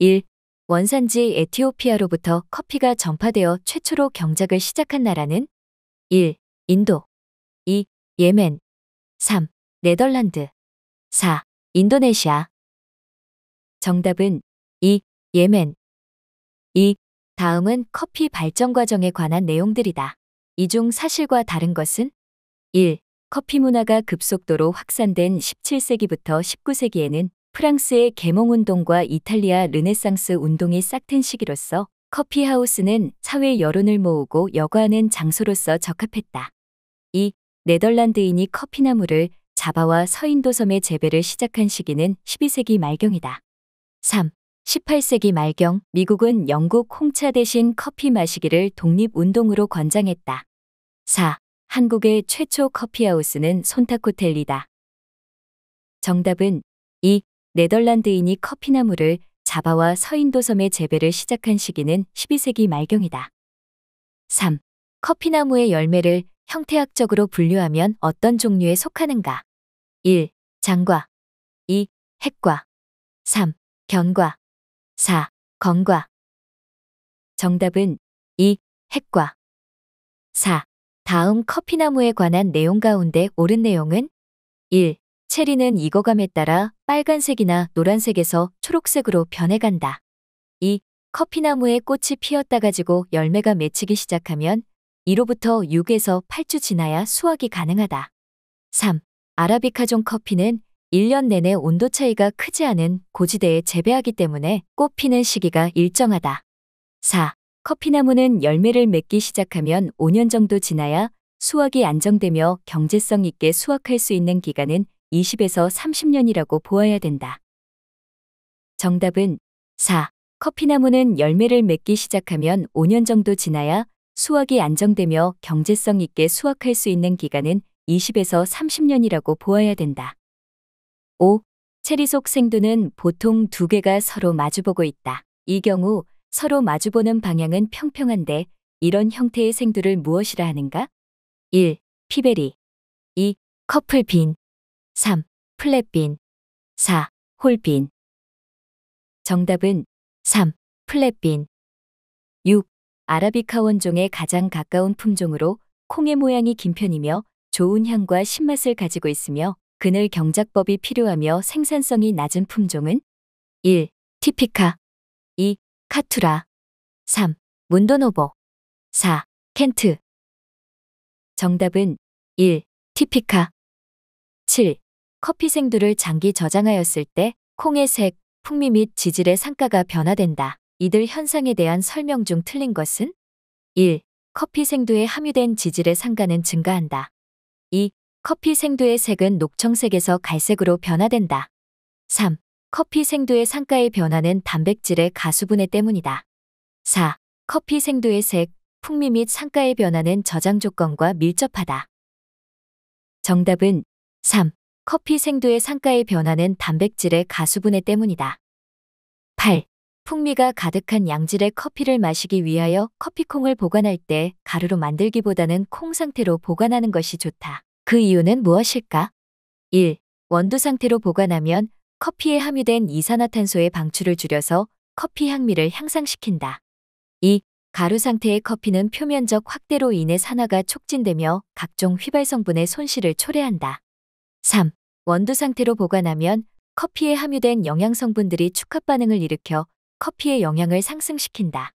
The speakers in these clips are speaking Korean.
1. 원산지 에티오피아로부터 커피가 전파되어 최초로 경작을 시작한 나라는 1. 인도 2. 예멘 3. 네덜란드 4. 인도네시아 정답은 2. 예멘 2. 다음은 커피 발전 과정에 관한 내용들이다. 이 중 사실과 다른 것은 1. 커피 문화가 급속도로 확산된 17세기부터 19세기에는 프랑스의 계몽운동과 이탈리아 르네상스 운동이 싹튼 시기로서 커피하우스는 사회 여론을 모으고 여과하는 장소로서 적합했다. 이 네덜란드인이 커피나무를 자바와 서인도 섬의 재배를 시작한 시기는 12세기 말경이다. 3. 18세기 말경 미국은 영국 홍차 대신 커피 마시기를 독립운동으로 권장했다. 4. 한국의 최초 커피하우스는 손타코텔리다. 정답은 네덜란드인이 커피나무를 자바와 서인도 섬의 재배를 시작한 시기는 12세기 말경이다. 3. 커피나무의 열매를 형태학적으로 분류하면 어떤 종류에 속하는가? 1. 장과 2. 핵과 3. 견과 4. 건과 정답은 2. 핵과 4. 다음 커피나무에 관한 내용 가운데 옳은 내용은 1. 체리는 익어감에 따라 빨간색이나 노란색에서 초록색으로 변해간다. 2. 커피나무에 꽃이 피었다 가지고 열매가 맺히기 시작하면 2로부터 6에서 8주 지나야 수확이 가능하다. 3. 아라비카종 커피는 1년 내내 온도 차이가 크지 않은 고지대에 재배하기 때문에 꽃 피는 시기가 일정하다. 4. 커피나무는 열매를 맺기 시작하면 5년 정도 지나야 수확이 안정되며 경제성 있게 수확할 수 있는 기간은 20에서 30년이라고 보아야 된다. 정답은 4. 커피나무는 열매를 맺기 시작하면 5년 정도 지나야 수확이 안정되며 경제성 있게 수확할 수 있는 기간은 20에서 30년이라고 보아야 된다. 5. 체리 속 생두는 보통 두 개가 서로 마주보고 있다. 이 경우 서로 마주보는 방향은 평평한데 이런 형태의 생두를 무엇이라 하는가? 1. 피베리 2. 커플빈 3. 플랫빈 4. 홀빈 정답은 3. 플랫빈 6. 아라비카 원종에 가장 가까운 품종으로 콩의 모양이 긴 편이며 좋은 향과 신맛을 가지고 있으며 그늘 경작법이 필요하며 생산성이 낮은 품종은 1. 티피카 2. 카투라 3. 문도노보 4. 켄트 정답은 1. 티피카 7. 커피 생두를 장기 저장하였을 때 콩의 색, 풍미 및 지질의 상가가 변화된다. 이들 현상에 대한 설명 중 틀린 것은 1. 커피 생두에 함유된 지질의 상가는 증가한다. 2. 커피 생두의 색은 녹청색에서 갈색으로 변화된다. 3. 커피 생두의 상가의 변화는 단백질의 가수분해 때문이다. 4. 커피 생두의 색, 풍미 및 상가의 변화는 저장 조건과 밀접하다. 정답은 3. 커피 생두의 상가의 변화는 단백질의 가수분해 때문이다. 8. 풍미가 가득한 양질의 커피를 마시기 위하여 커피콩을 보관할 때 가루로 만들기보다는 콩 상태로 보관하는 것이 좋다. 그 이유는 무엇일까? 1. 원두 상태로 보관하면 커피에 함유된 이산화탄소의 방출을 줄여서 커피 향미를 향상시킨다. 2. 가루 상태의 커피는 표면적 확대로 인해 산화가 촉진되며 각종 휘발 성분의 손실을 초래한다. 3. 원두 상태로 보관하면 커피에 함유된 영양 성분들이 축합 반응을 일으켜 커피의 영양을 상승시킨다.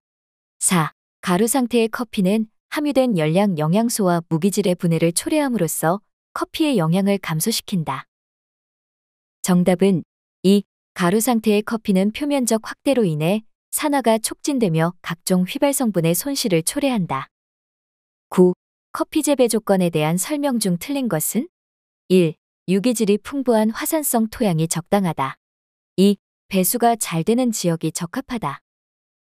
4. 가루 상태의 커피는 함유된 열량 영양소와 무기질의 분해를 초래함으로써 커피의 영향을 감소시킨다. 정답은 2. 가루 상태의 커피는 표면적 확대로 인해 산화가 촉진되며 각종 휘발 성분의 손실을 초래한다. 9. 커피 재배 조건에 대한 설명 중 틀린 것은? 1. 유기질이 풍부한 화산성 토양이 적당하다. 2. 배수가 잘 되는 지역이 적합하다.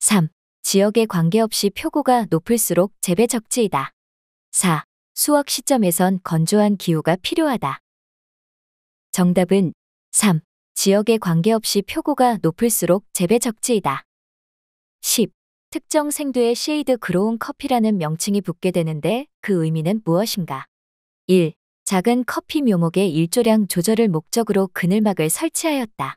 3. 지역에 관계없이 표고가 높을수록 재배 적지이다. 4. 수확 시점에선 건조한 기후가 필요하다. 정답은 3. 지역에 관계없이 표고가 높을수록 재배 적지이다. 10. 특정 생두의 쉐이드 그로운 커피라는 명칭이 붙게 되는데 그 의미는 무엇인가? 1. 작은 커피 묘목의 일조량 조절을 목적으로 그늘막을 설치하였다.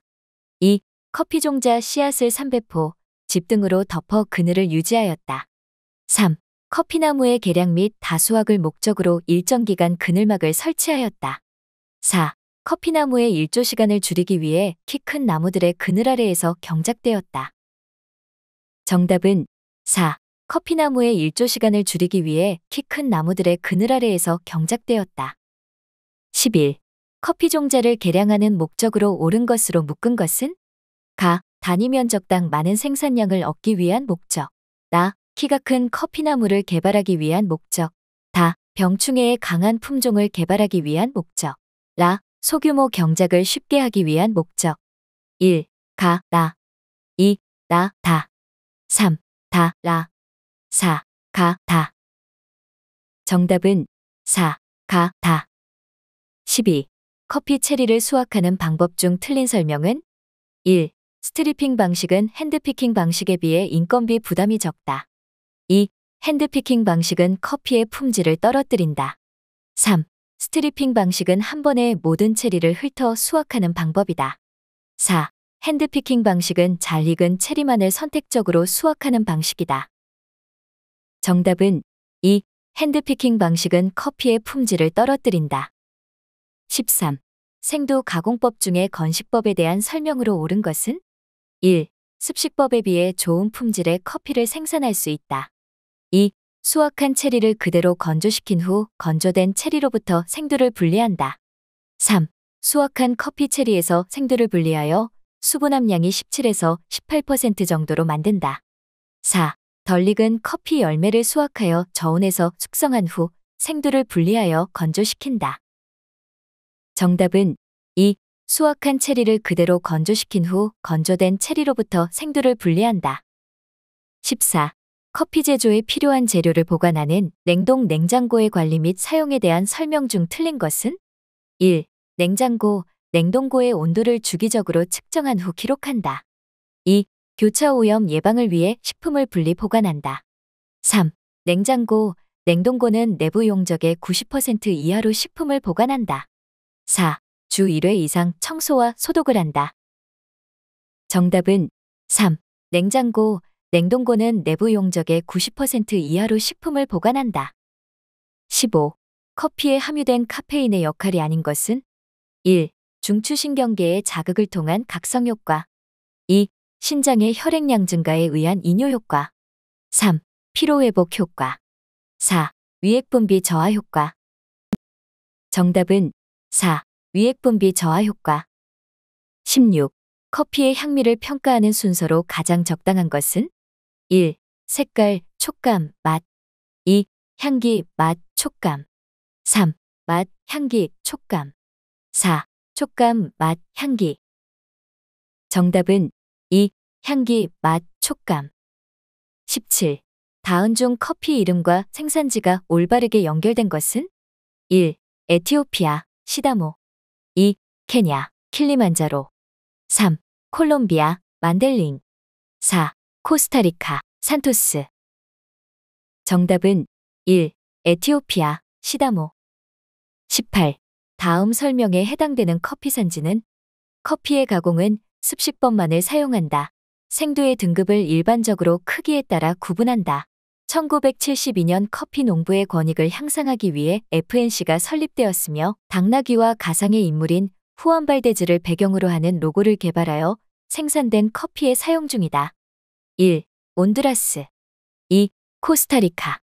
2. 커피 종자 씨앗을 3배포, 집 등으로 덮어 그늘을 유지하였다. 3. 커피나무의 개량 및 다수확을 목적으로 일정 기간 그늘막을 설치하였다. 4. 커피나무의 일조 시간을 줄이기 위해 키 큰 나무들의 그늘 아래에서 경작되었다. 정답은 4. 커피나무의 일조 시간을 줄이기 위해 키 큰 나무들의 그늘 아래에서 경작되었다. 10일 커피 종자를 개량하는 목적으로 옳은 것으로 묶은 것은 가 단위 면적당 많은 생산량을 얻기 위한 목적 나 키가 큰 커피나무를 개발하기 위한 목적 다병충해의 강한 품종을 개발하기 위한 목적 라 소규모 경작을 쉽게 하기 위한 목적 1. 가, 나 2. 나, 다 3. 다, 라 4. 가, 다 정답은 4. 가, 다 12. 커피 체리를 수확하는 방법 중 틀린 설명은 1. 스트리핑 방식은 핸드피킹 방식에 비해 인건비 부담이 적다. 2. 핸드피킹 방식은 커피의 품질을 떨어뜨린다. 3. 스트리핑 방식은 한 번에 모든 체리를 훑어 수확하는 방법이다. 4. 핸드피킹 방식은 잘 익은 체리만을 선택적으로 수확하는 방식이다. 정답은 2. 핸드피킹 방식은 커피의 품질을 떨어뜨린다. 13. 생도 가공법 중에 건식법에 대한 설명으로 옳은 것은 1. 습식법에 비해 좋은 품질의 커피를 생산할 수 있다. 2. 수확한 체리를 그대로 건조시킨 후 건조된 체리로부터 생두를 분리한다. 3. 수확한 커피 체리에서 생두를 분리하여 수분 함량이 17에서 18% 정도로 만든다. 4. 덜 익은 커피 열매를 수확하여 저온에서 숙성한 후 생두를 분리하여 건조시킨다. 정답은 2. 수확한 체리를 그대로 건조시킨 후 건조된 체리로부터 생두를 분리한다. 14. 커피 제조에 필요한 재료를 보관하는 냉동 냉장고의 관리 및 사용에 대한 설명 중 틀린 것은 1. 냉장고, 냉동고의 온도를 주기적으로 측정한 후 기록한다. 2. 교차 오염 예방을 위해 식품을 분리 보관한다. 3. 냉장고, 냉동고는 내부 용적의 90% 이하로 식품을 보관한다. 4. 주 1회 이상 청소와 소독을 한다. 정답은 3. 냉장고, 냉동고는 내부 용적의 90% 이하로 식품을 보관한다. 15. 커피에 함유된 카페인의 역할이 아닌 것은 1. 중추신경계의 자극을 통한 각성효과 2. 신장의 혈액량 증가에 의한 이뇨효과 3. 피로회복 효과 4. 위액분비 저하 효과 정답은 4. 위액분비 저하 효과 16. 커피의 향미를 평가하는 순서로 가장 적당한 것은 1. 색깔, 촉감, 맛 2. 향기, 맛, 촉감 3. 맛, 향기, 촉감 4. 촉감, 맛, 향기 정답은 2. 향기, 맛, 촉감 17. 다음 중 커피 이름과 생산지가 올바르게 연결된 것은 1. 에티오피아 시다모 2. 케냐 킬리만자로 3. 콜롬비아 만델링 4. 코스타리카 산토스 정답은 1. 에티오피아 시다모 18. 다음 설명에 해당되는 커피 산지는 커피의 가공은 수십 번만을 사용한다. 생두의 등급을 일반적으로 크기에 따라 구분한다. 1972년 커피 농부의 권익을 향상하기 위해 FNC가 설립되었으며 당나귀와 가상의 인물인 후안발대지를 배경으로 하는 로고를 개발하여 생산된 커피에 사용 중이다. 1. 온두라스 2. 코스타리카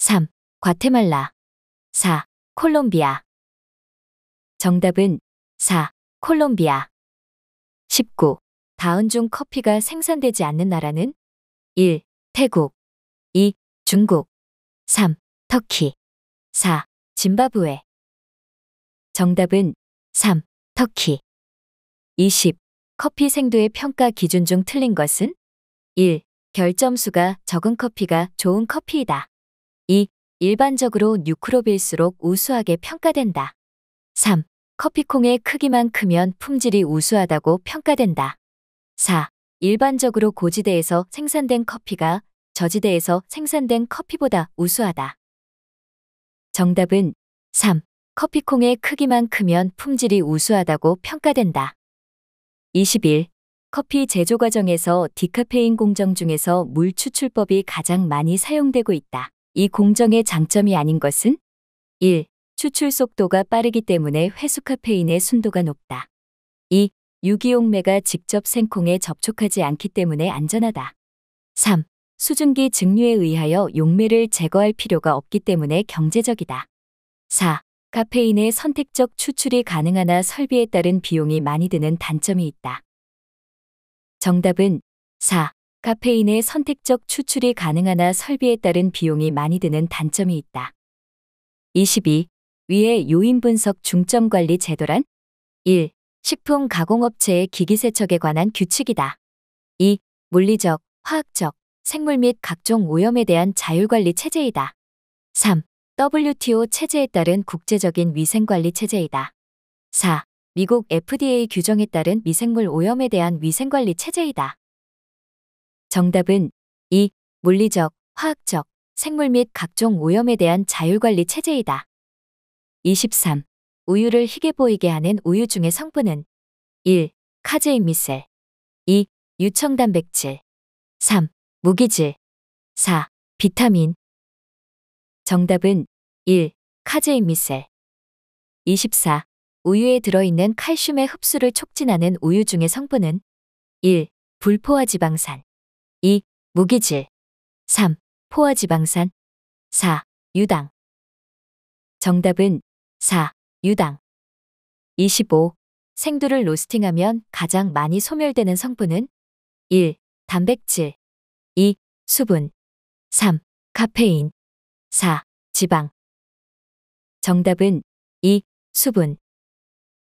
3. 과테말라 4. 콜롬비아 정답은 4. 콜롬비아 19. 다운 중 커피가 생산되지 않는 나라는 1. 태국 2. 중국 3. 터키 4. 짐바브웨 정답은 3. 터키 20. 커피 생도의 평가 기준 중 틀린 것은 1. 결점수가 적은 커피가 좋은 커피이다. 2. 일반적으로 뉴크롭일수록 우수하게 평가된다. 3. 커피콩의 크기만 크면 품질이 우수하다고 평가된다. 4. 일반적으로 고지대에서 생산된 커피가 저지대에서 생산된 커피보다 우수하다. 정답은 3. 커피콩의 크기만 크면 품질이 우수하다고 평가된다. 21. 커피 제조 과정에서 디카페인 공정 중에서 물 추출법이 가장 많이 사용되고 있다. 이 공정의 장점이 아닌 것은 1. 추출 속도가 빠르기 때문에 회수 카페인의 순도가 높다. 2. 유기용매가 직접 생콩에 접촉하지 않기 때문에 안전하다. 3. 수증기 증류에 의하여 용매를 제거할 필요가 없기 때문에 경제적이다. 4. 카페인의 선택적 추출이 가능하나 설비에 따른 비용이 많이 드는 단점이 있다. 정답은 4. 카페인의 선택적 추출이 가능하나 설비에 따른 비용이 많이 드는 단점이 있다. 22. 위의 요인 분석 중점 관리 제도란 1. 식품 가공업체의 기기세척에 관한 규칙이다. 2. 물리적, 화학적, 생물 및 각종 오염에 대한 자율관리 체제이다. 3. WTO 체제에 따른 국제적인 위생관리 체제이다. 4. 미국 FDA 규정에 따른 미생물 오염에 대한 위생관리 체제이다. 정답은 2. 물리적, 화학적, 생물 및 각종 오염에 대한 자율관리 체제이다. 23. 우유를 희게 보이게 하는 우유 중의 성분은 1. 카제인미셀 2. 유청단백질 3. 무기질 4. 비타민 정답은 1. 카제인미셀 24. 우유에 들어있는 칼슘의 흡수를 촉진하는 우유 중의 성분은 1. 불포화지방산 2. 무기질 3. 포화지방산 4. 유당 정답은 4. 유당 25. 생두를 로스팅하면 가장 많이 소멸되는 성분은 1. 단백질 2. 수분 3. 카페인 4. 지방 정답은 2. 수분